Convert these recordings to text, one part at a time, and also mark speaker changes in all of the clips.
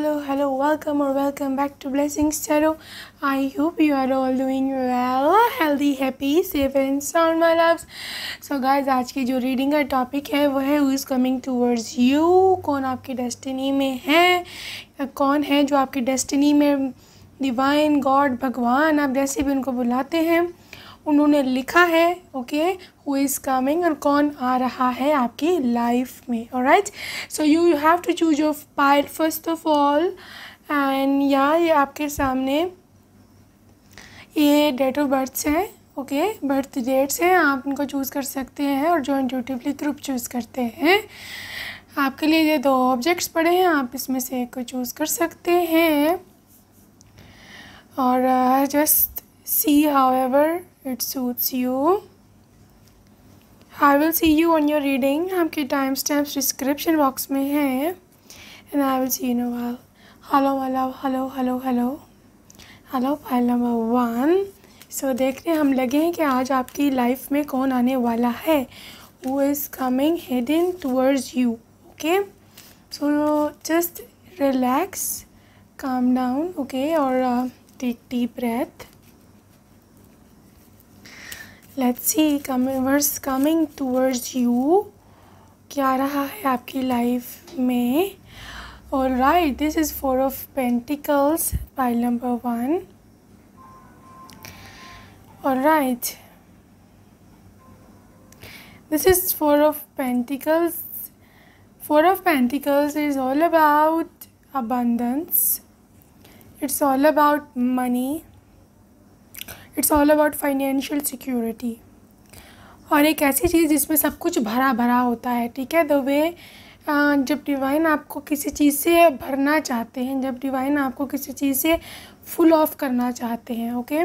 Speaker 1: hello hello welcome or welcome back to blessings tarot i hope you are all doing well healthy happy safe and sound my loves so guys आज की जो reading का topic है वह है who is coming towards you कौन आपकी destiny में है कौन है जो आपकी डेस्टिनी में डिवाइन गॉड भगवान आप जैसे भी उनको बुलाते हैं उन्होंने लिखा है ओके हु इज़ कमिंग और कौन आ रहा है आपकी लाइफ में और right so you you have to choose your pile first of all and यहाँ ये आपके सामने ये डेट ऑफ बर्थ्स है ओके बर्थ डेट्स हैं आप इनको चूज़ कर सकते हैं और जो इंटूटिवली ग्रुप चूज़ करते हैं आपके लिए ये दो ऑब्जेक्ट्स पड़े हैं आप इसमें से एक को चूज़ कर सकते हैं और just see however it suits you I will see you on your reading आपके टाइम स्टैम्प्स डिस्क्रिप्शन बॉक्स में हैं and I will see you no वाल हेलो वाला hello hello hello hello pile number one so देख रहे हैं हम लगे हैं कि आज आपकी लाइफ में कौन आने वाला है वो is coming heading towards you okay so just relax calm down okay और take deep breath let's see coming words coming towards you क्या रहा है आपकी लाइफ में और right this is four of pentacles pile number one right this is four of pentacles four of pentacles is all about abundance it's all about money it's all about financial security और एक ऐसी चीज़ जिसमें सब कुछ भरा भरा होता है ठीक है द वे जब डिवाइन आपको किसी चीज़ से भरना चाहते हैं जब डिवाइन आपको किसी चीज़ से फुल ऑफ करना चाहते हैं okay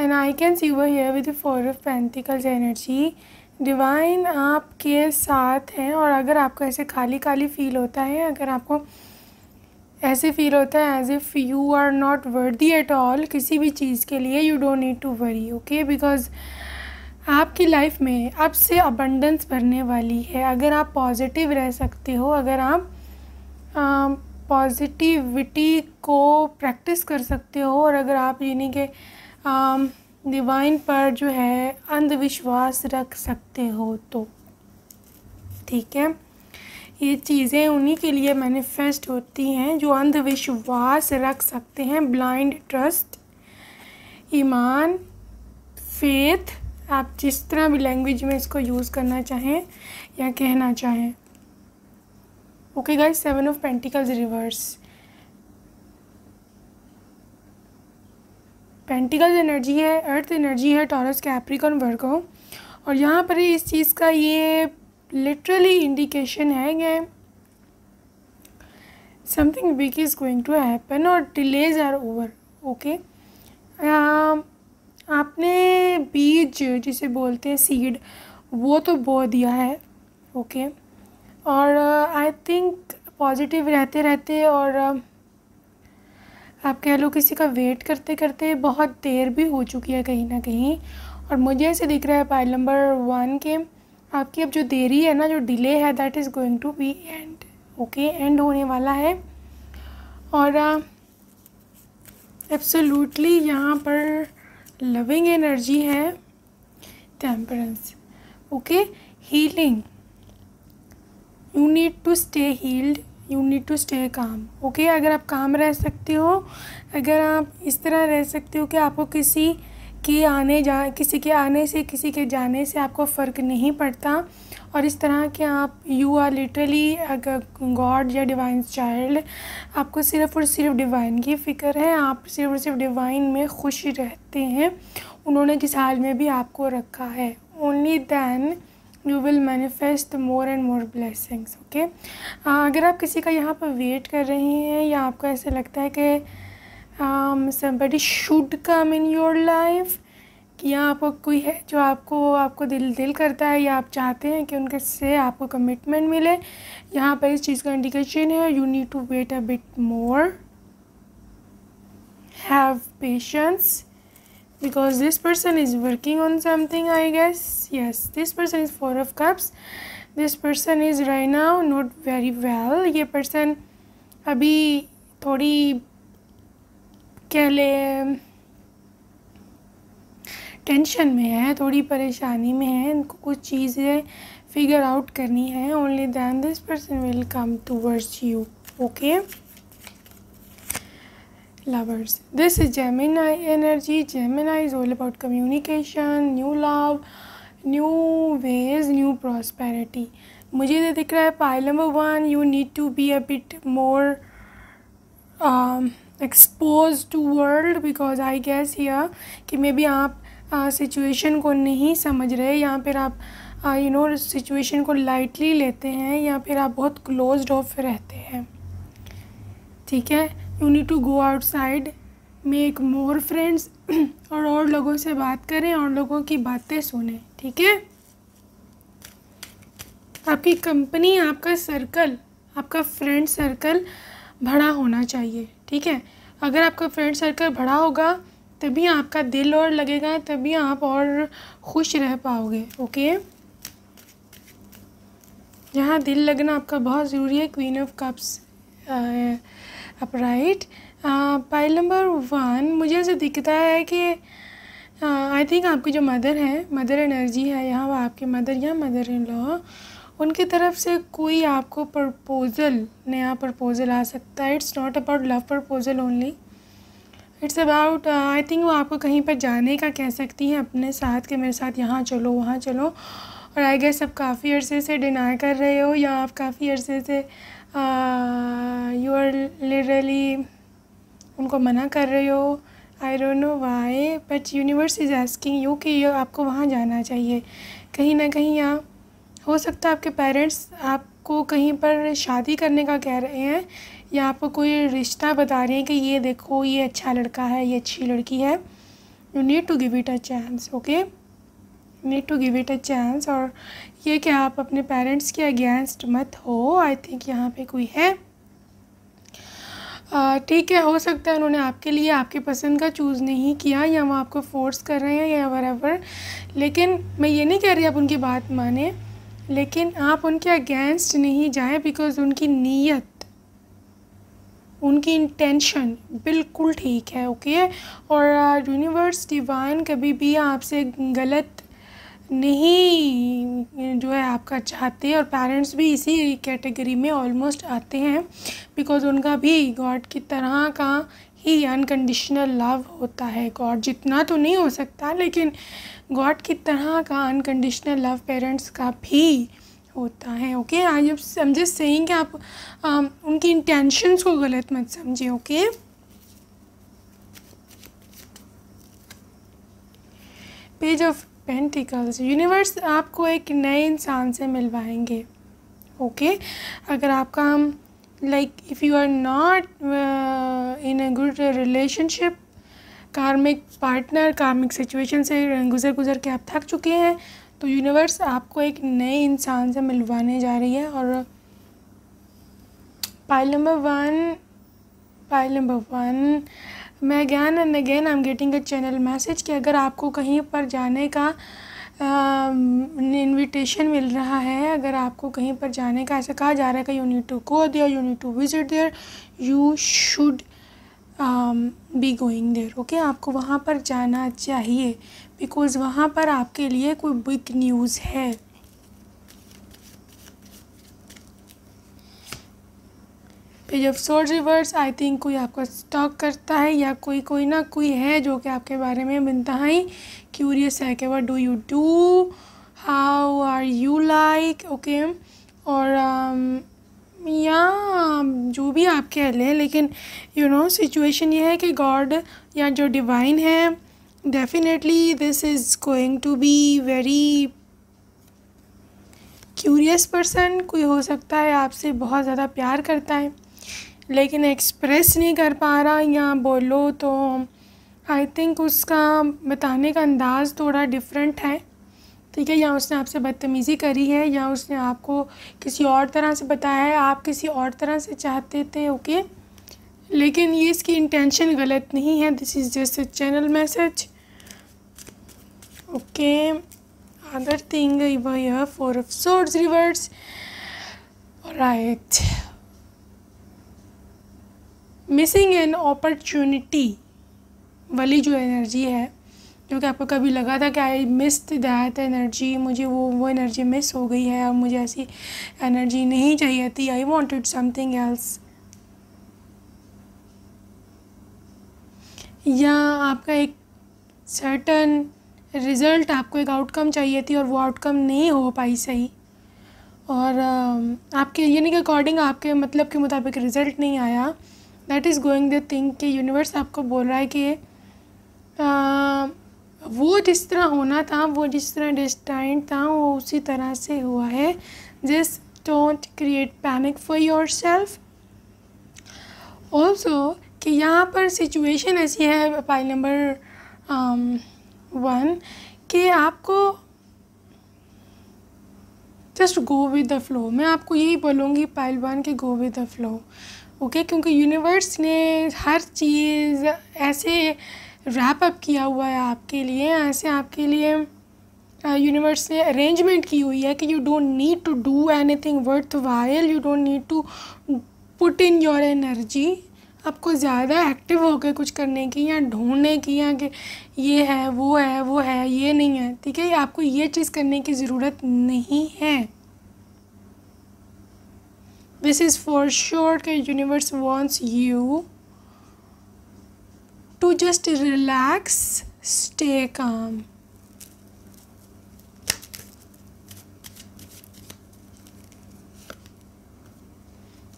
Speaker 1: and I can see were here with four of pentacles energy divine आपके साथ हैं और अगर आपको ऐसे खाली खाली फील होता है अगर आपको ऐसे फील होता है as if you are not worthy at all किसी भी चीज़ के लिए you don't need to worry okay because आपकी लाइफ में अब से अबंडेंस भरने वाली है अगर आप पॉजिटिव रह सकते हो अगर आप पॉजिटिविटी को प्रैक्टिस कर सकते हो और अगर आप यानी कि डिवाइन पर जो है अंधविश्वास रख सकते हो तो ठीक है ये चीज़ें उन्हीं के लिए मैनिफेस्ट होती हैं जो अंधविश्वास रख सकते हैं ब्लाइंड ट्रस्ट ईमान फेथ आप जिस तरह भी लैंग्वेज में इसको यूज़ करना चाहें या कहना चाहें okay guys seven of pentacles reverse pentacles energy है अर्थ एनर्जी है टॉरस कैप्रिकॉन वर्गो और यहाँ पर इस चीज़ का ये लिटरली इंडिकेशन है गए something big is going to happen और डिलेज आर ओवर ओके आपने बीज जिसे बोलते हैं सीड वो तो बो दिया है ओके okay? और आई थिंक पॉजिटिव रहते रहते और uh, आप कह लो किसी का वेट करते करते बहुत देर भी हो चुकी है कहीं ना कहीं और मुझे ऐसे दिख रहा है पाइल नंबर वन के आपकी अब जो देरी है ना जो डिले है that is going to be end okay end होने वाला है और एब्सोल्युटली uh, यहाँ पर लविंग एनर्जी है temperance okay healing you need to stay healed you need to stay calm okay अगर आप काम रह सकते हो अगर आप इस तरह रह सकते हो कि आपको किसी कि आने जा किसी के आने से किसी के जाने से आपको फ़र्क नहीं पड़ता और इस तरह के आप यू आर लिटरली गॉड या डिवाइन चाइल्ड आपको सिर्फ़ और सिर्फ डिवाइन की फ़िक्र है आप सिर्फ़ और सिर्फ डिवाइन में खुश रहते हैं उन्होंने जिस हाल में भी आपको रखा है only then you will manifest more and more blessings okay अगर आप किसी का यहाँ पर वेट कर रहे हैं या आपको ऐसे लगता है कि um, somebody should come in your life कि यहाँ आपको कोई है जो आपको आपको दिल दिल करता है या आप चाहते हैं कि उनके से आपको कमिटमेंट मिले यहाँ पर इस चीज़ का इंडिकेशन है you need to wait a bit more have patience because this person is working on something I guess yes this person is four of cups this person is right now not very well ये पर्सन अभी थोड़ी कह ले tension में है थोड़ी परेशानी में है इनको कुछ चीज़ें फिगर आउट करनी है only then this person will come towards you okay lovers this is Gemini energy gemini is all about communication new love new ways new prosperity मुझे ये तो दिख रहा है pile number one you need to be a bit more expose to world because I guess here कि maybe आप situation को नहीं समझ रहे या फिर आप यू नो सिचुएशन को लाइटली लेते हैं या फिर आप बहुत क्लोज ऑफ रहते हैं ठीक है you need to go outside make more friends और और लोगों से बात करें और लोगों की बातें सुने ठीक है आपकी कंपनी आपका सर्कल आपका फ्रेंड सर्कल बड़ा होना चाहिए ठीक है अगर आपका फ्रेंड सर्कल बड़ा होगा तभी आपका दिल और लगेगा तभी आप और खुश रह पाओगे ओके यहाँ दिल लगना आपका बहुत ज़रूरी है queen of cups upright pile number one मुझे ऐसे दिखता है कि आई थिंक आपकी जो मदर है मदर एनर्जी है यहाँ वो आपके मदर या मदर इन लॉ उनकी तरफ से कोई आपको प्रपोज़ल नया प्रपोज़ल आ सकता है it's not about love proposal only it's about I think वो आपको कहीं पर जाने का कह सकती है अपने साथ के मेरे साथ यहाँ चलो वहाँ चलो और आई गेस आप काफ़ी अरसे से डिनाई कर रहे हो या आप काफ़ी अरसे से यू आर लिटरली उनको मना कर रहे हो I don't know why but universe is asking you कि आपको वहाँ जाना चाहिए कहीं ना कहीं आप हो सकता है आपके पेरेंट्स आपको कहीं पर शादी करने का कह रहे हैं या आपको कोई रिश्ता बता रहे हैं कि ये देखो ये अच्छा लड़का है ये अच्छी लड़की है you need to give it a chance okay need to give it a chance और ये कि आप अपने पेरेंट्स के अगेंस्ट मत हो आई थिंक यहाँ पे कोई है ठीक है हो सकता है उन्होंने आपके लिए आपके पसंद का चूज़ नहीं किया या वो आपको फोर्स कर रहे हैं या वर लेकिन मैं ये नहीं कह रही आप उनकी बात माने लेकिन आप उनके अगेंस्ट नहीं जाएं बिकॉज़ उनकी नीयत उनकी इंटेंशन बिल्कुल ठीक है ओके और यूनिवर्स डिवाइन कभी भी आपसे गलत नहीं जो है आपका चाहते और पेरेंट्स भी इसी कैटेगरी में ऑलमोस्ट आते हैं बिकॉज़ उनका भी गॉड की तरह का ही अनकंडीशनल लव होता है गॉड जितना तो नहीं हो सकता लेकिन गॉड की तरह का अनकंडीशनल लव पेरेंट्स का भी होता है ओके आई अब समझे सही कि आप आ, um, उनकी इंटेंशंस को गलत मत समझे okay page of pentacles universe आपको एक नए इंसान से मिलवाएंगे ओके अगर आपका हम like if you are not uh, in a good relationship karmic partner karmic situation से गुजर गुजर के आप थक चुके हैं तो यूनिवर्स आपको एक नए इंसान से मिलवाने जा रही है और pile number one pile number one मैं again and again I am getting a channel message कि अगर आपको कहीं पर जाने का इनविटेशन मिल रहा है अगर आपको कहीं पर जाने का ऐसा कहा जा रहा है कि you need to go there you need to visit there you should be going there okay आपको वहाँ पर जाना चाहिए बिकॉज़ वहाँ पर आपके लिए कोई बिग न्यूज़ है page of sword reverse I think कोई आपको स्टॉक करता है या कोई कोई ना कोई है जो कि आपके बारे में बिनतहाई क्यूरियस है कि what do you do how are you like okay और um, या जो भी आप कह लें लेकिन यू नो सिचुएशन ये है कि गॉड या जो डिवाइन है definitely this is going to be very curious person कोई हो सकता है आपसे बहुत ज़्यादा प्यार करता है लेकिन एक्सप्रेस नहीं कर पा रहा या बोलो तो आई थिंक उसका बताने का अंदाज़ थोड़ा डिफरेंट है ठीक है या उसने आपसे बदतमीज़ी करी है या उसने आपको किसी और तरह से बताया है आप किसी और तरह से चाहते थे ओके okay? लेकिन ये इसकी इंटेंशन गलत नहीं है this is just a channel message okay other thing four of swords reverse right missing an opportunity वाली जो एनर्जी है जो कि आपको कभी लगा था कि आई मिस दैट एनर्जी मुझे वो वो एनर्जी मिस हो गई है और मुझे ऐसी एनर्जी नहीं चाहिए थी आई वॉन्टेड समथिंग एल्स या आपका एक सर्टन रिज़ल्ट आपको एक आउटकम चाहिए थी और वो आउटकम नहीं हो पाई सही और आपके यानी कि अकॉर्डिंग आपके मतलब के मुताबिक रिज़ल्ट नहीं आया that is going the thing कि यूनिवर्स आपको बोल रहा है कि वो जिस तरह होना था वो जिस तरह डिस्टाइंड था वो उसी तरह से हुआ है जिस don't create panic for yourself also कि यहाँ पर सिचुएशन ऐसी है पाइल नंबर वन कि आपको just go with the flow मैं आपको यही बोलूँगी पाइल वन के go with the flow okay क्योंकि यूनिवर्स ने हर चीज़ ऐसे रैप अप किया हुआ है आपके लिए ऐसे आपके लिए यूनिवर्स ने अरेंजमेंट की हुई है कि you don't need to do anything worthwhile you don't need to put in your energy आपको ज़्यादा एक्टिव होकर कुछ करने की या ढूंढने की या कि ये है वो है वो है ये नहीं है ठीक है आपको ये चीज़ करने की ज़रूरत नहीं है दिस इज़ फॉर श्योर के universe wants you to just relax stay calm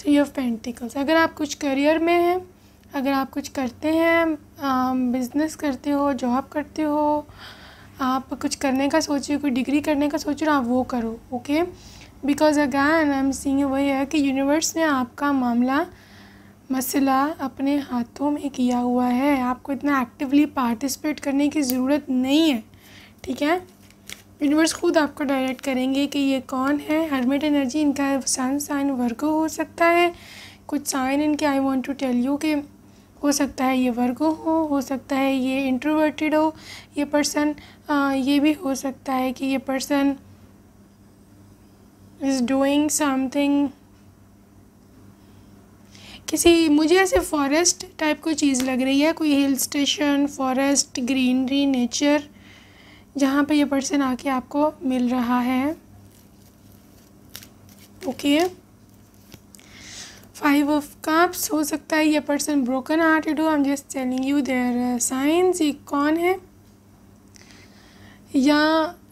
Speaker 1: three of pentacles अगर आप कुछ करियर में हैं अगर आप कुछ करते हैं बिजनेस um, करते हो जॉब करते हो आप कुछ करने का सोचिए कोई डिग्री करने का सोच रहे हो आप वो करो okay because again I am seeing वही है कि यूनिवर्स ने आपका मामला मसला अपने हाथों में किया हुआ है आपको इतना एक्टिवली पार्टिसिपेट करने की ज़रूरत नहीं है ठीक है यूनिवर्स खुद आपको डायरेक्ट करेंगे कि ये कौन है हरमेट एनर्जी इनका सन साइन वर्गो हो सकता है कुछ साइन इनके I want to tell you के हो सकता है ये वर्गो हो हो सकता है ये इंट्रोवर्टेड हो ये पर्सन ये भी हो सकता है कि ये पर्सन इज़ डूइंग समथिंग किसी मुझे ऐसे फॉरेस्ट टाइप कोई चीज़ लग रही है कोई hill station forest greenery nature जहाँ पे ये पर्सन आके आपको मिल रहा है ओके फाइव ऑफ कप्स हो सकता है ये पर्सन ब्रोकन हार्टेड हो I am just telling you there signs ये कौन है या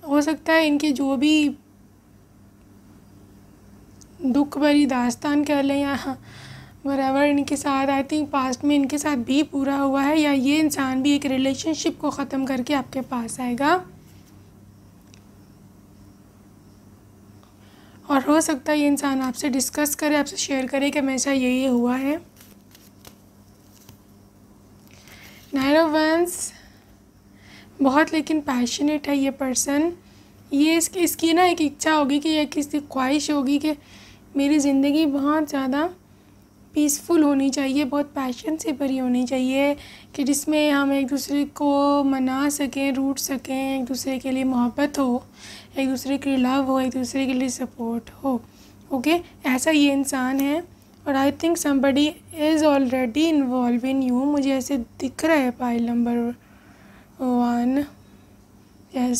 Speaker 1: हो सकता है इनके जो भी दुख भरी दास्तान कह लें या हाँ, वरेवर इनके साथ आई थिंक पास्ट में इनके साथ भी पूरा हुआ है या ये इंसान भी एक रिलेशनशिप को ख़त्म करके आपके पास आएगा और हो सकता है ये इंसान आपसे डिस्कस करे आपसे शेयर करे कि मेरे ये ये हुआ है नाइन वंस बहुत लेकिन पैशनेट है ये पर्सन ये इसकी इसकी ना एक इच्छा होगी कि यह किसी ख्वाहिश होगी कि मेरी ज़िंदगी बहुत ज़्यादा पीसफुल होनी चाहिए बहुत पैशन से भरी होनी चाहिए कि जिसमें हम एक दूसरे को मना सकें रूट सकें एक दूसरे के लिए मोहब्बत हो एक दूसरे के लिए लव हो एक दूसरे के लिए सपोर्ट हो ओके ऐसा ये इंसान है और I think somebody is already involve in you मुझे ऐसे दिख रहा है pile number one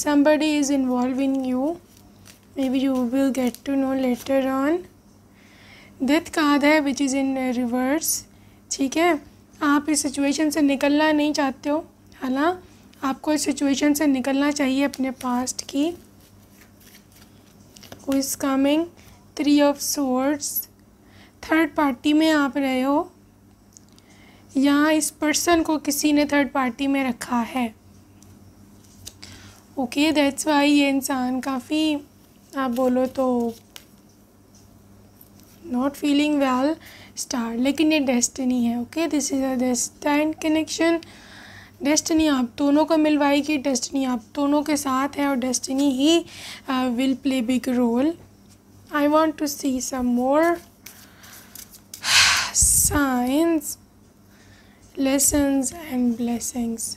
Speaker 1: somebody is involve in you maybe you will get to know later on death का आधा है विच इज़ इन रिवर्स ठीक है आप इस सिचुएशन से निकलना नहीं चाहते हो हाला आपको इस सिचुएशन से निकलना चाहिए अपने पास्ट की who is coming three of swords third party में आप रहे हो या इस पर्सन को किसी ने थर्ड पार्टी में रखा है ओके दैट्स वाई ये इंसान काफ़ी आप बोलो तो नॉट फीलिंग वेल स्टार लेकिन ये डेस्टिनी है okay this is a destined connection destiny आप दोनों को मिलवाएगी डेस्टिनी आप दोनों के साथ है और डेस्टिनी ही will play big role I want to see some more science lessons and blessings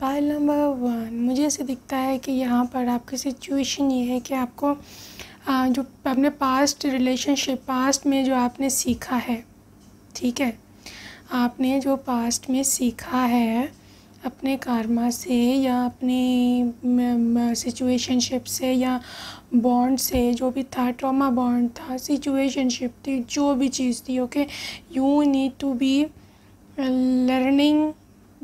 Speaker 1: pile number one मुझे ऐसे दिखता है कि यहाँ पर आपकी सिचुएशन ये है कि आपको जो अपने पास्ट रिलेशनशिप पास्ट में जो आपने सीखा है ठीक है आपने जो पास्ट में सीखा है अपने कारमा से या अपने सिचुएशनशिप से या बॉन्ड से जो भी था ट्रॉमा बॉन्ड था सिचुएशनशिप थी जो भी चीज़ थी okay you need to be learning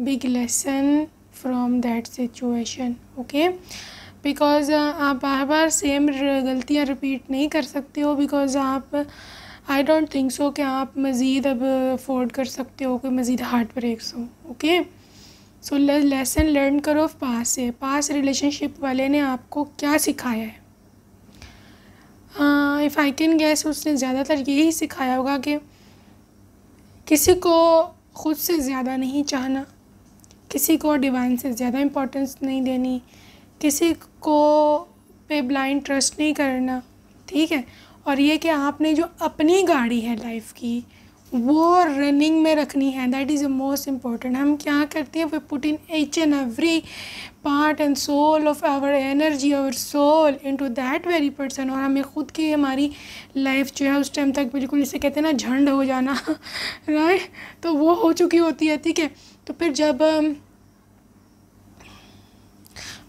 Speaker 1: big lesson from that situation okay because uh, आप बार बार सेम गलतियाँ रिपीट नहीं कर सकते हो बिकॉज़ आप आई डोंट थिंक सो कि आप मज़ीद अब अफोर्ड कर सकते हो कि मज़ीद हार्ट ब्रेक्स हो ओके सो लेसन लर्न करो पास से पास रिलेशनशिप वाले ने आपको क्या सिखाया है इफ़ आई कैन गैस उसने ज़्यादातर यही सिखाया होगा कि किसी को ख़ुद से ज़्यादा नहीं चाहना किसी को डिवाइन से ज़्यादा इम्पोर्टेंस नहीं देनी किसी को पे ब्लाइंड ट्रस्ट नहीं करना ठीक है और ये कि आपने जो अपनी गाड़ी है लाइफ की वो रनिंग में रखनी है that is the most important हम क्या करते हैं we put in each and every part and soul of our energy our soul into that very person और हमें ख़ुद की हमारी लाइफ जो है उस टाइम तक बिल्कुल इसे कहते हैं ना झंड हो जाना राइट तो वो हो चुकी होती है ठीक है तो फिर जब um,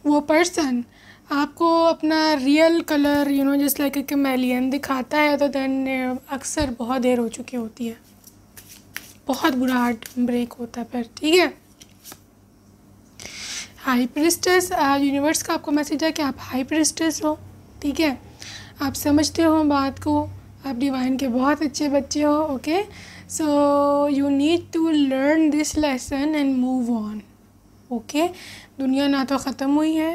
Speaker 1: वो पर्सन आपको अपना real colour you know just like के कैमेलियन दिखाता है तो देन uh, अक्सर बहुत देर हो चुकी होती है बहुत बुरा हार्ट ब्रेक होता है फिर ठीक है हाई प्रिस्टस यूनिवर्स का आपको मैसेज है कि आप हाई प्रिस्टस हो ठीक है आप समझते हो बात को आप डिवाइन के बहुत अच्छे बच्चे हो okay so you need to learn this lesson and move on okay दुनिया ना तो ख़त्म हुई है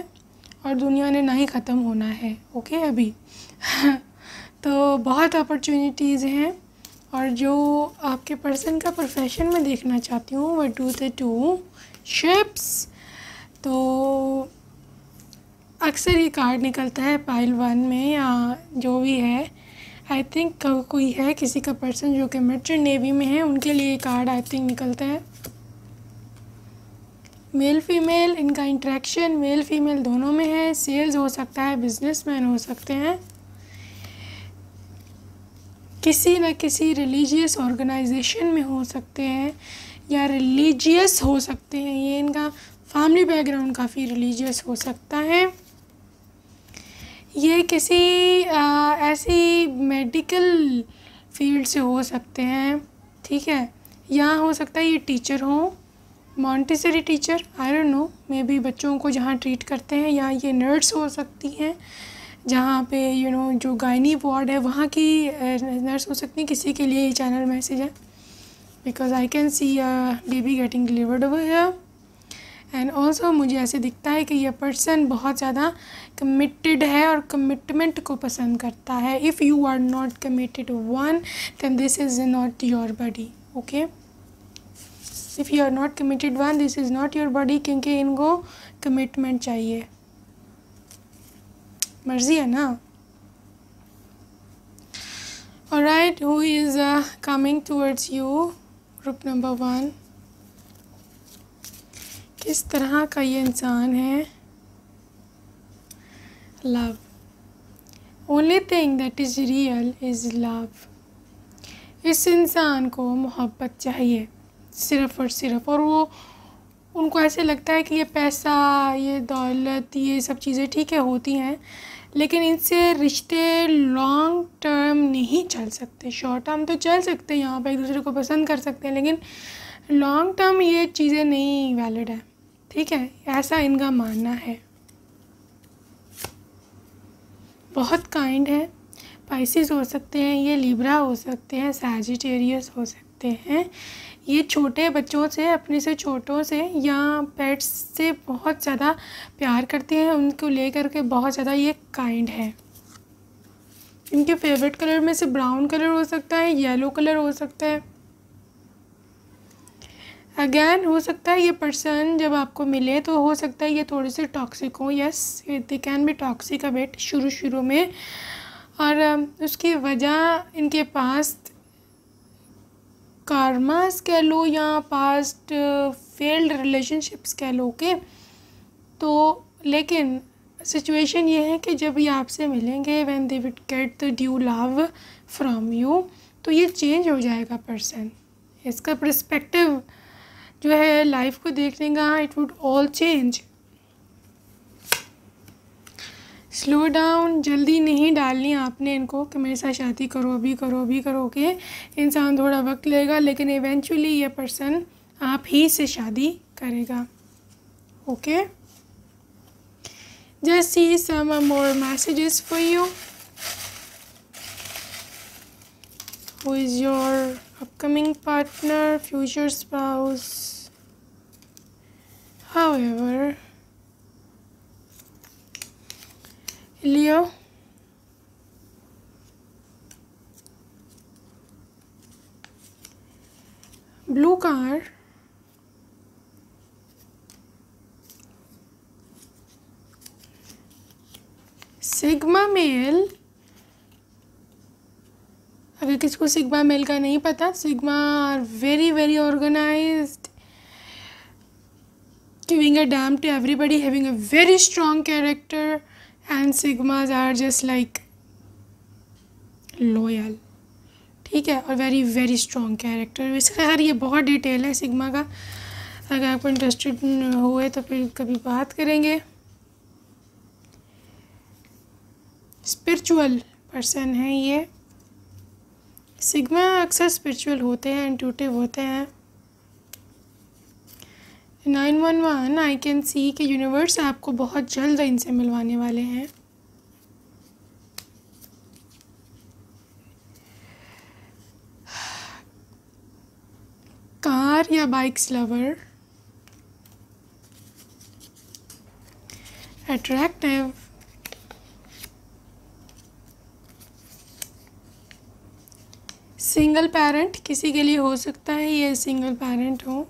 Speaker 1: और दुनिया ने ना ही ख़त्म होना है ओके अभी तो बहुत अपॉर्चुनिटीज़ हैं और जो आपके पर्सन का प्रोफेशन में देखना चाहती हूँ वह टू द टू शिप्स तो अक्सर ये कार्ड निकलता है पाइल वन में या जो भी है आई थिंक कोई है किसी का पर्सन जो कि मर्चेंट नेवी में है उनके लिए कार्ड आई थिंक निकलता है मेल फीमेल इनका इंट्रैक्शन मेल फीमेल दोनों में है सेल्स हो सकता है बिजनेसमैन हो सकते हैं किसी न किसी रिलीजियस ऑर्गेनाइजेशन में हो सकते हैं या रिलीजियस हो सकते हैं ये इनका फैमिली बैकग्राउंड काफ़ी रिलीजियस हो सकता है ये किसी आ, ऐसी मेडिकल फील्ड से हो सकते हैं ठीक है यहाँ हो सकता है ये टीचर हो Montessori teacher I don't know maybe बच्चों को जहाँ ट्रीट करते हैं या ये नर्स हो सकती हैं जहाँ पे यू you नो know, जो गायनी वार्ड है वहाँ की नर्स हो सकती हैं किसी के लिए ये चैनल मैसेज है because I can see baby getting delivered over here and also मुझे ऐसे दिखता है कि यह पर्सन बहुत ज़्यादा कमिटेड है और कमिटमेंट को पसंद करता है if you are not committed one then this is not your body okay if you are not committed one this is not your body क्योंकि इनको कमिटमेंट चाहिए मर्जी है ना और right who is coming towards you group number one किस तरह का ये इंसान है love only thing that is real is love इस इंसान को मोहब्बत चाहिए सिर्फ और सिर्फ और वो उनको ऐसे लगता है कि ये पैसा ये दौलत ये सब चीज़ें ठीक है होती हैं लेकिन इनसे रिश्ते लॉन्ग टर्म नहीं चल सकते शॉर्ट टर्म तो चल सकते हैं यहाँ पर एक दूसरे को पसंद कर सकते हैं लेकिन लॉन्ग टर्म ये चीज़ें नहीं वैलिड है ठीक है ऐसा इनका मानना है बहुत काइंड है पाइसिस हो सकते हैं ये लिब्रा हो सकते हैं सैजिटेरियस हो सकते हैं ये छोटे बच्चों से अपने से छोटों से या पेट्स से बहुत ज़्यादा प्यार करते हैं उनको लेकर के बहुत ज़्यादा ये काइंड है इनके फेवरेट कलर में से ब्राउन कलर हो सकता है येलो कलर हो सकता है अगैन हो सकता है ये पर्सन जब आपको मिले तो हो सकता है ये थोड़े से टॉक्सिक हो yes they can be toxic a bit bit शुरू शुरू में और उसकी वजह इनके पास कार्मास कह लो या पास्ट फेल्ड रिलेशनशिप्स कह लो ओके तो लेकिन सिचुएशन ये है कि जब ये आपसे मिलेंगे when they would get the due love from you तो ये चेंज हो जाएगा पर्सन इसका प्रस्पेक्टिव जो है लाइफ को देखने का it would all change slow down जल्दी नहीं डालनी आपने इनको कि मेरे साथ शादी करो अभी करो अभी करो के इंसान थोड़ा वक्त लेगा लेकिन इवेंचुअली ये पर्सन आप ही से शादी करेगा okay just see some more messages for you is your upcoming partner future spouse however Leo. Blue car. Sigma male अगर किसको सिग्मा मेल का नहीं पता sigma are very very organised giving a damn to everybody having a very strong character and sigmas are just like loyal ठीक है और very very strong character वैसे खैर ये बहुत डिटेल है सिग्मा का अगर आपको इंटरेस्टेड हुए तो फिर कभी बात करेंगे स्पिरिचुअल पर्सन है ये सिग्मा अक्सर स्पिरिचुअल होते हैं इंटूटिव होते हैं nine one one I can see के यूनिवर्स आपको बहुत जल्द इनसे मिलवाने वाले हैं कार या bikes lover attractive single parent किसी के लिए हो सकता है ये सिंगल पेरेंट हो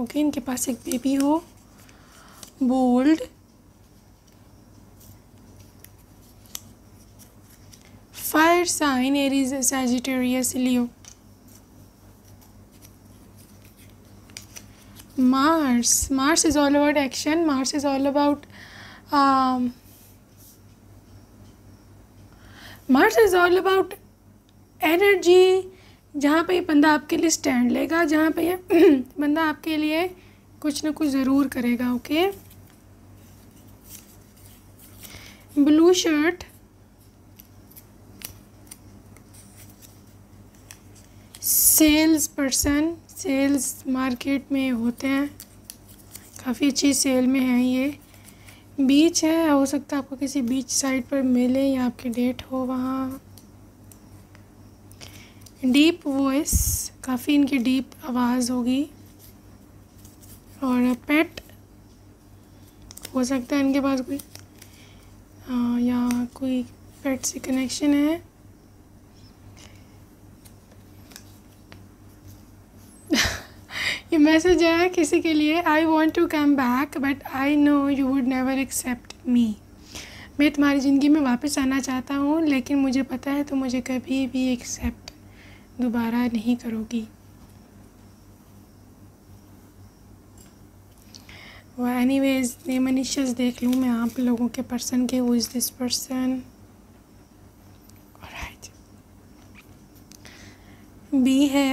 Speaker 1: ओके इनके पास एक बेबी हो bold fire sign Aries Sagittarius Leo Mars Mars is all about action Mars is all about Mars is all about energy जहाँ पे ये बंदा आपके लिए स्टैंड लेगा जहाँ पे ये बंदा आपके लिए कुछ ना कुछ ज़रूर करेगा okay blue shirt sales person sales market में होते हैं काफ़ी अच्छी सेल में है ये बीच है हो सकता है आपको किसी बीच साइड पर मिले या आपकी डेट हो वहाँ डीप वॉइस काफ़ी इनकी डीप आवाज़ होगी और पेट हो सकता है इनके पास कोई आ, या कोई पेट से कनेक्शन है ये मैसेज है किसी के लिए I want to come back but I know you would never accept me मैं तुम्हारी ज़िंदगी में वापस आना चाहता हूँ लेकिन मुझे पता है तो मुझे कभी भी एक्सेप्ट दोबारा नहीं करोगी वो एनी वेज नेम मनीष देख लूँ मैं आप लोगों के पर्सन के who is this person B है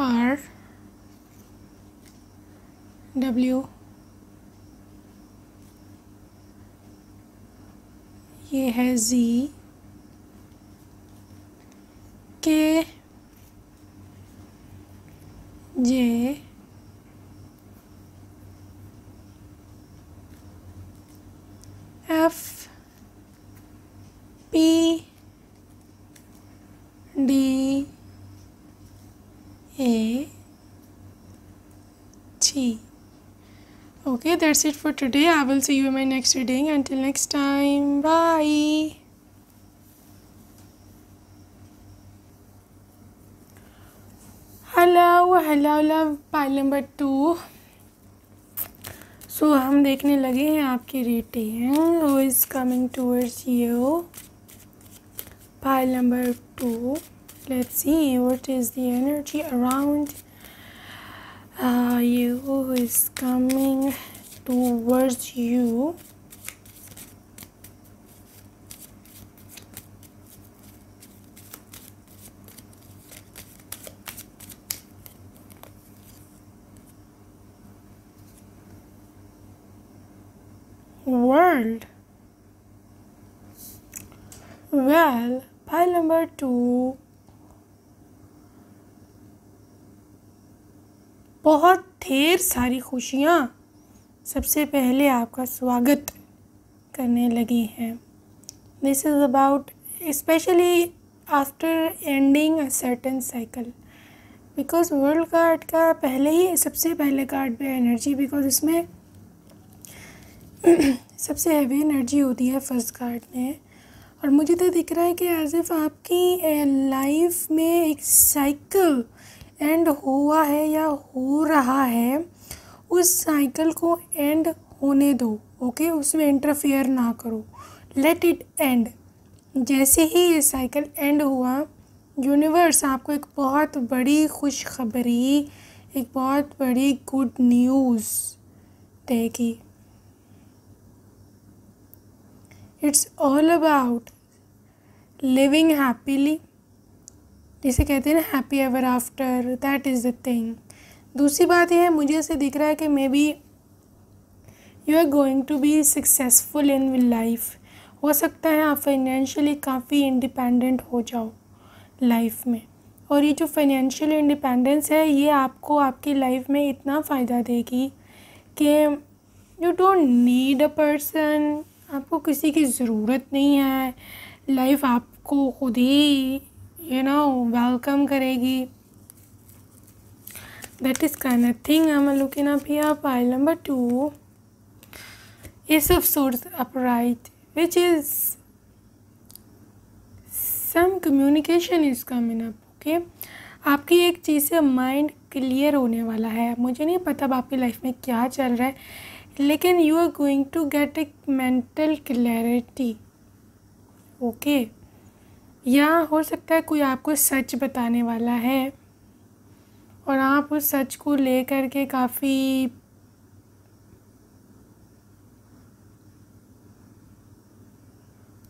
Speaker 1: आर डब्ल्यू ये है G K J F P D A T okay that's it for today i will see you in my next reading until next time bye love love pile number two so हम देखने लगे हैं आपकी rating who is coming towards you pile number two let's see what is the energy around you who is coming towards you world? Well, pile number two बहुत ढेर सारी खुशियाँ सबसे पहले आपका स्वागत करने लगी हैं this is about specially after ending a certain cycle because world card का पहले ही सबसे पहले कार्ड पे एनर्जी बिकॉज इसमें सबसे हैवी एनर्जी होती है फर्स्ट कार्ड में और मुझे तो दिख रहा है कि आजिफ आपकी लाइफ में एक साइकिल एंड हुआ है या हो रहा है उस साइकिल को एंड होने दो ओके उसमें इंटरफेयर ना करो लेट इट एंड जैसे ही ये साइकिल एंड हुआ यूनिवर्स आपको एक बहुत बड़ी खुशखबरी एक बहुत बड़ी गुड न्यूज़ देगी it's all about living happily जिसे कहते हैं ना happy ever after that is the thing दूसरी बात यह है मुझे ऐसे दिख रहा है कि maybe you are going to be successful in life हो सकता है आप फाइनेंशियली काफ़ी इंडिपेंडेंट हो जाओ लाइफ में और ये जो फाइनेंशियल इंडिपेंडेंस है ये आपको आपकी लाइफ में इतना फ़ायदा देगी कि you don't need a person आपको किसी की ज़रूरत नहीं है लाइफ आपको खुद ही यू नो वेलकम करेगी दैट इज़ का नथिंग आई मैं लुक इन अपी आप आई नंबर टू ये सब source right which is some communication is in up okay आपकी एक चीज़ से माइंड क्लियर होने वाला है मुझे नहीं पता अब आपकी लाइफ में क्या चल रहा है लेकिन you are going to get a mental clarity okay या हो सकता है कोई आपको सच बताने वाला है और आप उस सच को ले कर के काफ़ी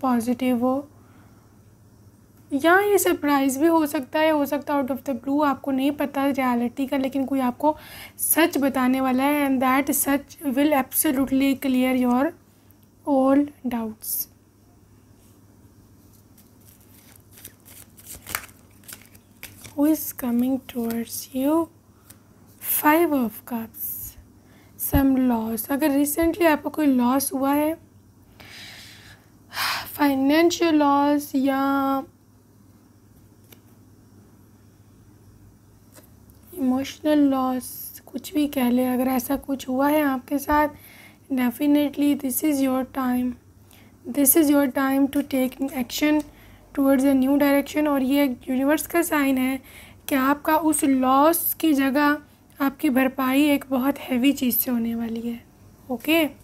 Speaker 1: पॉजिटिव हो या ये सरप्राइज़ भी हो सकता है हो सकता है आउट ऑफ द ब्लू आपको नहीं पता रियलिटी का लेकिन कोई आपको सच बताने वाला है एंड दैट सच will absolutely clear your all doubts who is coming towards you five of cups some loss अगर रिसेंटली आपको कोई लॉस हुआ है फाइनेंशियल लॉस या इमोशनल लॉस कुछ भी कह ले अगर ऐसा कुछ हुआ है आपके साथ definitely this is your time this is your time to take action towards a new direction और ये यूनिवर्स का साइन है कि आपका उस लॉस की जगह आपकी भरपाई एक बहुत हैवी चीज़ से होने वाली है ओके okay?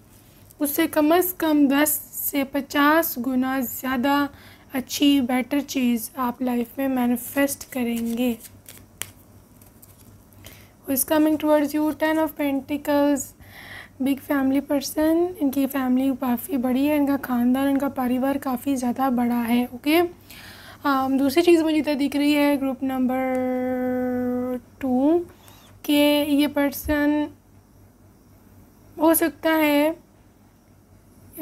Speaker 1: उससे कम अज़ कम दस से पचास गुना ज़्यादा अच्छी बेटर चीज़ आप लाइफ में मैनिफेस्ट करेंगे who is coming towards you ten of pentacles big family person इनकी फैमिली काफ़ी बड़ी है इनका ख़ानदान इनका परिवार काफ़ी ज़्यादा बड़ा है ओके okay? um, दूसरी चीज़ मुझे इधर दिख रही है ग्रुप नंबर टू कि ये पर्सन हो सकता है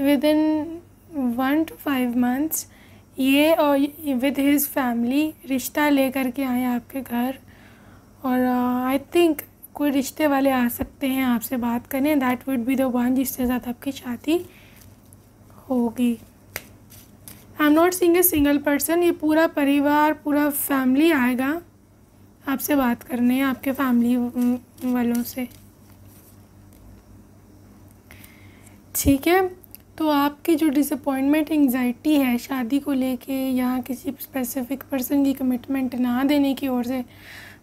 Speaker 1: within one two five months ये और विद हिज़ फैमिली रिश्ता लेकर के आए आपके घर और आई थिंक कोई रिश्ते वाले आ सकते हैं आपसे बात करें that would be the one जिससे साथ आपकी शादी होगी I am not sing a single person ये पूरा परिवार पूरा फैमिली आएगा आपसे बात करने आपके फैमिली वालों से ठीक है तो आपकी जो डिसअपॉइंटमेंट एंगजाइटी है शादी को लेके या किसी स्पेसिफिक पर्सन की कमिटमेंट ना देने की ओर से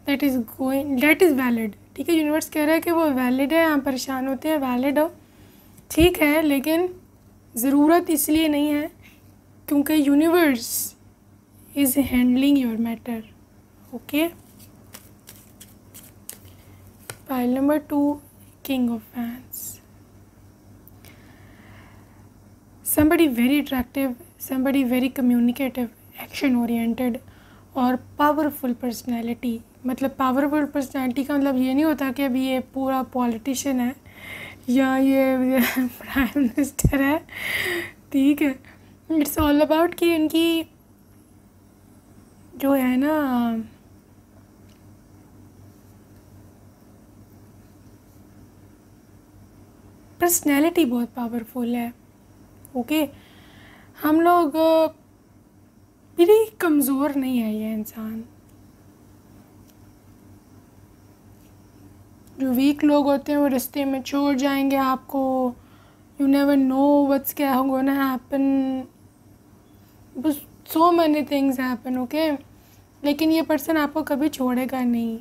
Speaker 1: that is going that is valid ठीक है यूनिवर्स कह रहा है कि वो वैलिड है हम परेशान होते हैं वैलिड हो ठीक है लेकिन ज़रूरत इसलिए नहीं है क्योंकि universe is handling your matter okay file number two king of fans somebody very attractive somebody very communicative action oriented और पावरफुल पर्सनैलिटी मतलब पावरफुल पर्सनैलिटी का मतलब ये नहीं होता कि अभी ये पूरा पॉलिटिशियन है या ये प्राइम मिनिस्टर है ठीक है इट्स ऑल अबाउट कि उनकी जो है ना पर्सनैलिटी बहुत पावरफुल है ओके okay? हम लोग भी कमज़ोर नहीं है ये इंसान जो वीक लोग होते हैं वो रिश्ते में छोड़ जाएंगे आपको यू नेवर नो वट्स क्या होगा ना हैपन बस so many things happen okay लेकिन ये पर्सन आपको कभी छोड़ेगा नहीं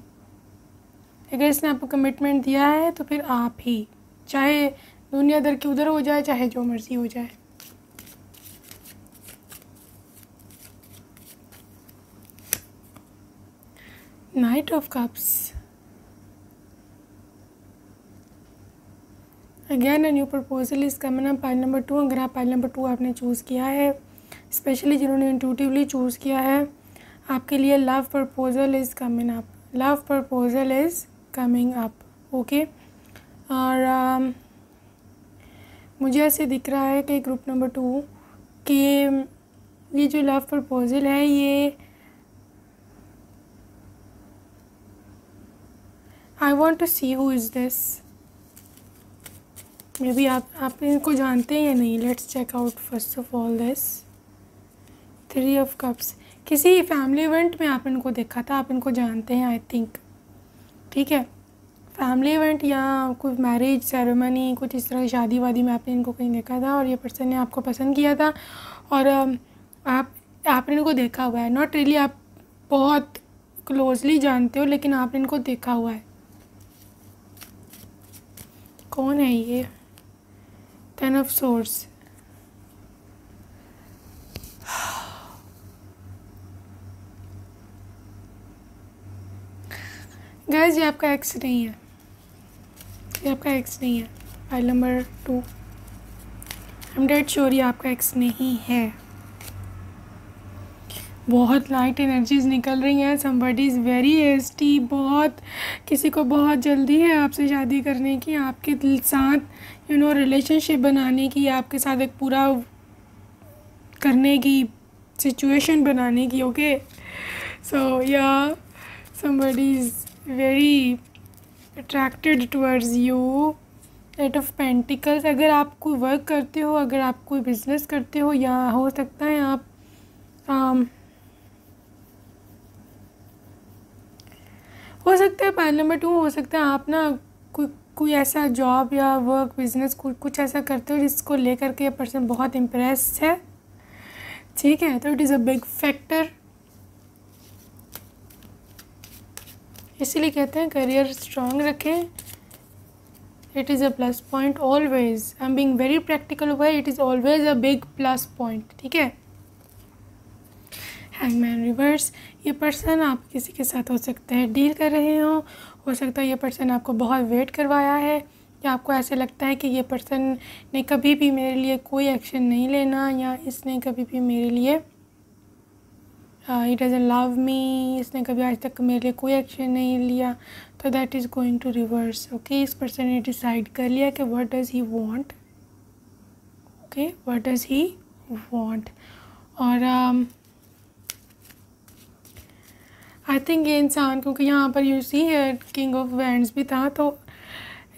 Speaker 1: अगर इसने आपको कमिटमेंट दिया है तो फिर आप ही चाहे दुनिया दर के उधर हो जाए चाहे जो मर्ज़ी हो जाए knight of cups again a new proposal is coming on pile number two अगर आप पाइल नंबर टू आपने चूज़ किया है स्पेशली जिन्होंने इंटूटिवली चूज़ किया है आपके लिए love proposal is coming up love proposal is coming up okay और uh, मुझे ऐसे दिख रहा है कि ग्रुप नंबर टू कि um, ये जो लव प्रपोजल है ये I want to see who is this maybe आप आप इनको जानते हैं या नहीं let's check out first of all this three of cups किसी फैमिली इवेंट में आप इनको देखा था आप इनको जानते हैं आई थिंक ठीक है फैमिली इवेंट या कोई मैरिज सेरेमनी कुछ इस तरह की शादी वादी में आपने इनको कहीं देखा था और ये पर्सन ने आपको पसंद किया था और um, आप आपने इनको देखा हुआ है नॉट रियली आप बहुत क्लोजली जानते हो लेकिन आपने इनको देखा हुआ है कौन है ये टेन ऑफ सोर्स गैस ये आपका एक्स नहीं है ये आपका एक्स नहीं है file number two I am dead sure ये आपका एक्स नहीं है बहुत लाइट एनर्जीज़ निकल रही हैं समबडी इज़ वेरी एस्टी बहुत किसी को बहुत जल्दी है आपसे शादी करने की आपके साथ यू नो रिलेशनशिप बनाने की आपके साथ एक पूरा करने की सिचुएशन बनाने की ओके सो या somebody is very attracted towards you eight of pentacles अगर आप कोई वर्क करते हो अगर आप कोई बिज़नेस करते हो या हो सकता है आप um, हो सकता है पॉइंट नंबर टू हो सकता है आप ना कोई कोई ऐसा जॉब या वर्क बिजनेस कुछ ऐसा करते हो जिसको लेकर के पर्सन बहुत इम्प्रेस है ठीक है तो it is a big factor इसीलिए कहते हैं करियर स्ट्रांग रखें is a plus point always I am being very practical where it is always a big plus point ठीक है हैंगमैन रिवर्स ये पर्सन आप किसी के साथ हो सकता है डील कर रहे हो हो सकता है ये पर्सन आपको बहुत वेट करवाया है या आपको ऐसे लगता है कि ये पर्सन ने कभी भी मेरे लिए कोई एक्शन नहीं लेना या इसने कभी भी मेरे लिए इट डज़न लव मी इसने कभी आज तक मेरे लिए कोई एक्शन नहीं लिया तो that is going to reverse okay इस पर्सन ने डिसाइड कर लिया कि what does he want okay what does he want और um, आई थिंक ये इंसान क्योंकि यहाँ पर you see king of wand भी था तो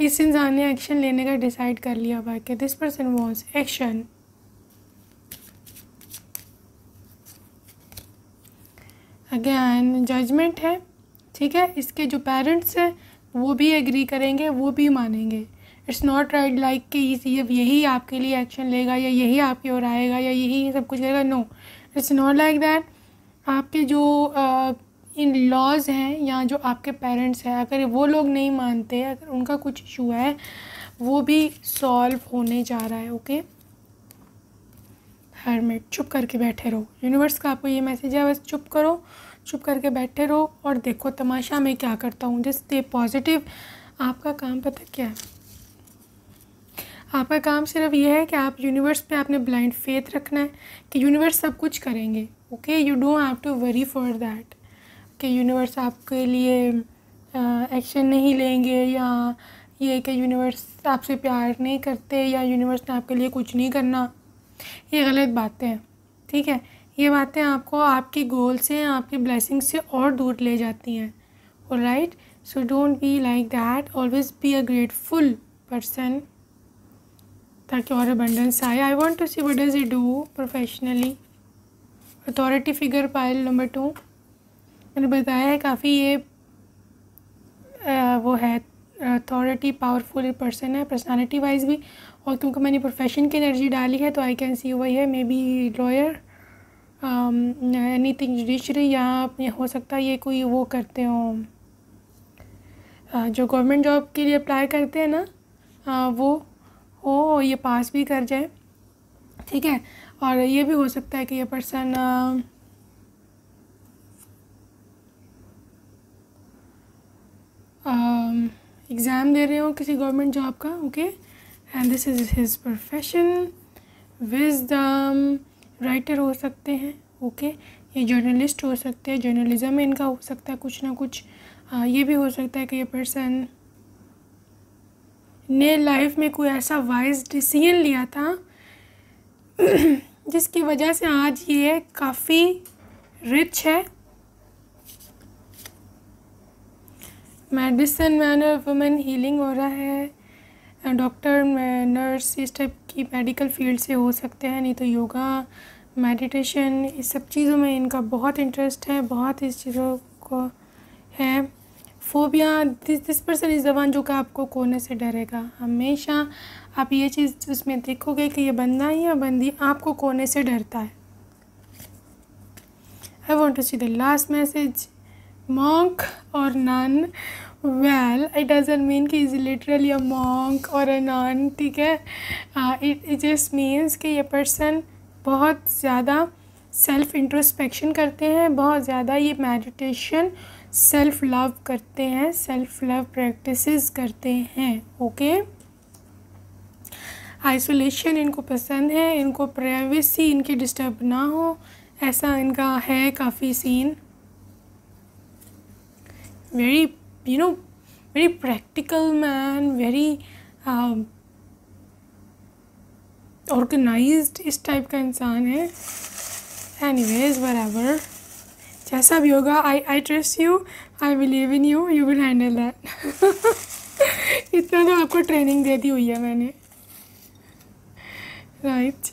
Speaker 1: इस इंसान ने एक्शन लेने का डिसाइड कर लिया कि this person wants action again judgement है ठीक है इसके जो पेरेंट्स हैं वो भी एग्री करेंगे वो भी मानेंगे इट्स नॉट राइट लाइक कि ये यही आपके लिए एक्शन लेगा या यही आपके ओर आएगा या यही सब कुछ करेगा no it's not like that आपके जो uh, इन लॉज हैं या जो आपके पेरेंट्स हैं अगर वो लोग नहीं मानते अगर उनका कुछ इशू है वो भी सॉल्व होने जा रहा है ओके हर हरमेट चुप करके बैठे रहो यूनिवर्स का आपको ये मैसेज है बस चुप करो चुप करके बैठे रहो और देखो तमाशा मैं क्या करता हूँ जस्ट दे पॉजिटिव आपका काम पता क्या है आपका काम सिर्फ ये है कि आप यूनिवर्स पे आपने ब्लाइंड फेथ रखना है कि यूनिवर्स सब कुछ करेंगे okay you don't have to worry for that कि यूनिवर्स आपके लिए एक्शन नहीं लेंगे या ये कि यूनिवर्स आपसे प्यार नहीं करते या यूनिवर्स ने आपके लिए कुछ नहीं करना ये गलत बातें हैं ठीक है ये बातें आपको आपके गोल से आपके ब्लेसिंग से और दूर ले जाती हैं और right so don't be like that always be a grateful person ताकि और अबंडेंस आए I want to see what does you do professionally authority figure pile number two मैंने बताया है काफ़ी ये आ, वो है अथॉरिटी पावरफुल पर्सन है पर्सनालिटी वाइज भी और क्योंकि मैंने प्रोफेशन की एनर्जी डाली है तो आई कैन सी वही है maybe lawyer anything judiciary या हो सकता है ये कोई वो करते हो जो गवर्नमेंट जॉब के लिए अप्लाई करते हैं ना वो हो ये पास भी कर जाए ठीक है और ये भी हो सकता है कि ये पर्सन एग्ज़ाम um, दे रहे हो किसी गवर्नमेंट जॉब का okay and this is his profession wisdom writer हो सकते हैं ओके okay? ये जर्नलिस्ट हो सकते हैं जर्नलिज़म में इनका हो सकता है कुछ ना कुछ uh, ये भी हो सकता है कि ये पर्सन ने लाइफ में कोई ऐसा वाइज डिसीजन लिया था जिसकी वजह से आज ये काफ़ी रिच है मेडिसिन मैन और वुमेन हीलिंग हो रहा है डॉक्टर नर्स इस टाइप की मेडिकल फील्ड से हो सकते हैं नहीं तो योगा मेडिटेशन इस सब चीज़ों में इनका बहुत इंटरेस्ट है बहुत इस चीज़ों को है फोबिया दिस दिस पर्सन इस जबान जो का आपको कोने से डरेगा हमेशा आप ये चीज़ उसमें देखोगे कि ये बंदा या बंदी आपको कोने से डरता है I want to see the last message monk or nun well it doesn't mean कि is literally a monk or a nun ठीक है uh, it it just means कि ये person बहुत ज़्यादा सेल्फ इंट्रोस्पेक्शन करते हैं बहुत ज़्यादा ये मेडिटेशन सेल्फ लव करते हैं सेल्फ लव प्रैक्टिस करते हैं ओके आइसोलेशन इनको पसंद है इनको प्राइवेसी इनके डिस्टर्ब ना हो ऐसा इनका है काफ़ी scene very you know very practical man very organised um, इस टाइप का इंसान है एनी वेज बराबर जैसा भी होगा I I trust you I believe in you you will handle that इतना तो आपको ट्रेनिंग दे दी हुई है मैंने right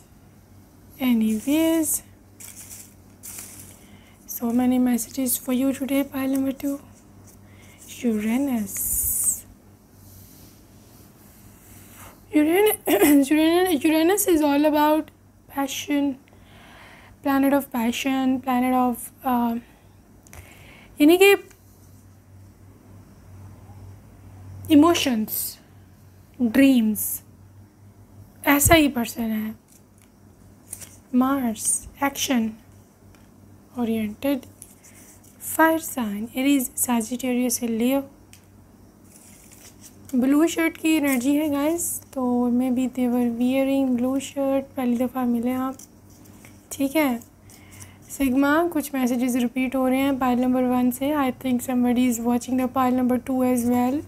Speaker 1: any ways so many messages for you today pile number two Uranus. Uranus, Uranus is all about passion, planet of passion, planet of. यानी uh, कि emotions, dreams. ऐसा ही person है Mars action fire sign Aries Sagittarius से Leo blue shirt की energy है guys तो maybe they're wearing blue shirt पहली दफ़ा मिले आप ठीक है सिग्मा कुछ मैसेजेस रिपीट हो रहे हैं पायल नंबर वन से I think somebody is watching the pile number two as well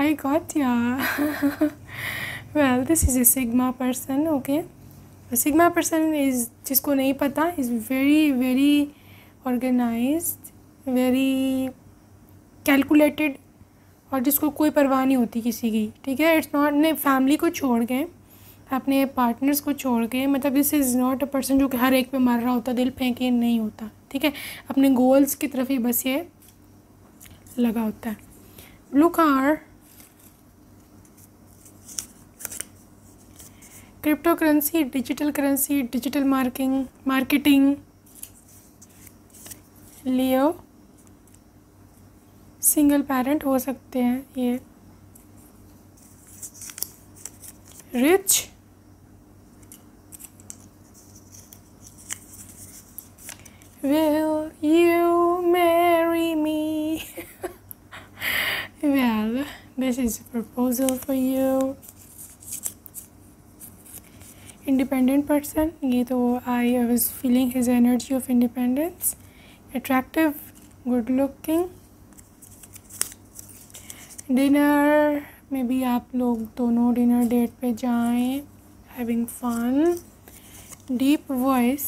Speaker 1: I got ya well this is a sigma person okay sigma person is जिसको नहीं पता is very very organised very calculated और जिसको कोई परवाह नहीं होती किसी की ठीक है इट्स नॉट ने फैमिली को छोड़ के अपने पार्टनर्स को छोड़ के मतलब this is not a person जो कि हर एक पे मर रहा होता दिल फेंके नहीं होता ठीक है अपने गोल्स की तरफ ही बस ये लगा होता है blue car crypto currency digital currency digital marking marketing Leo single parent हो सकते हैं ये rich Will you marry me? well, this is a proposal for you. Independent person, ये तो I was feeling his energy of independence. attractive good looking dinner maybe भी आप लोग दोनों डिनर डेट पे जाएं having fun deep voice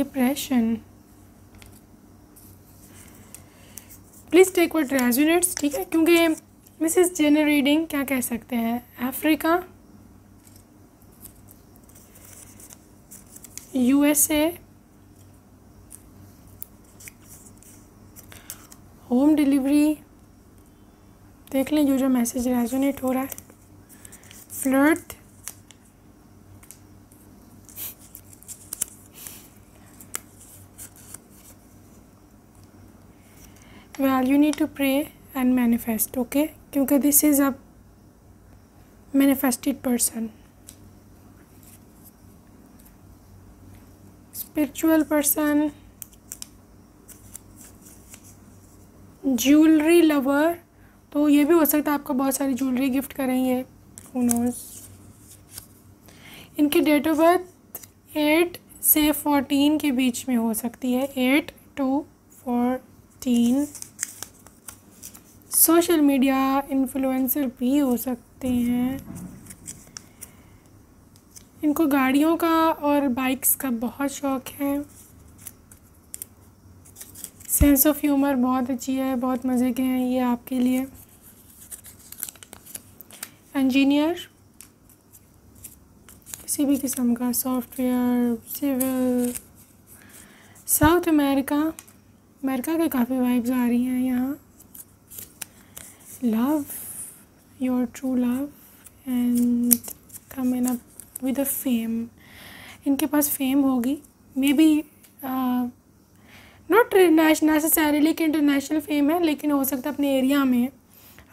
Speaker 1: depression please take what resonates ठीक है क्योंकि मिसिस जेनर रीडिंग क्या कह सकते हैं अफ्रीका यूएसए होम डिलीवरी देख लें जो जो मैसेज रेजोनेट हो रहा है flirt well you need to pray and manifest okay क्योंकि this is a manifested person spiritual person jewellery lover तो ये भी हो सकता है आपको बहुत सारी ज्वेलरी गिफ्ट करेंगे हु नोज इनकी डेट ऑफ बर्थ एट से फोर्टीन के बीच में हो सकती है eight to fourteen social media influencer भी हो सकते हैं इनको गाड़ियों का और बाइक्स का बहुत शौक़ है सेंस ऑफ ह्यूमर बहुत अच्छी है बहुत मज़े के हैं ये आपके लिए इंजीनियर किसी भी किस्म का software civil South America America के काफ़ी वाइब्स आ रही हैं यहाँ love your true love and come in up with a fame इनके पास फेम होगी मे बी नॉट नेसेसरीली कि इंटरनेशनल फेम है लेकिन हो सकता है अपने एरिया में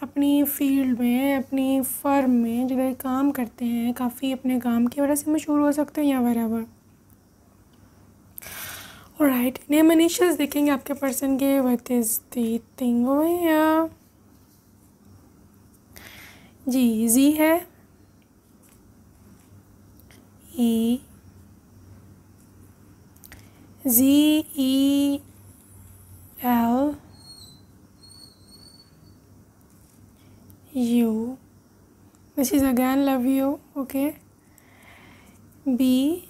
Speaker 1: अपनी फील्ड में अपनी फर्म में जगह काम करते हैं काफ़ी अपने काम की वजह से मशहूर हो सकते हैं या बराबर और राइट नेम इनिशियल्स देखेंगे आपके पर्सन के what is the thing G G है E Z E L U. This is again love you, okay? B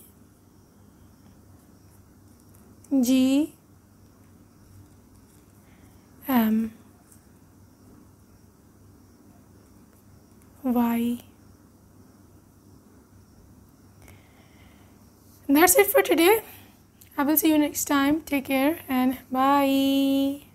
Speaker 1: G M Y that's it for today i will see you next time take care and bye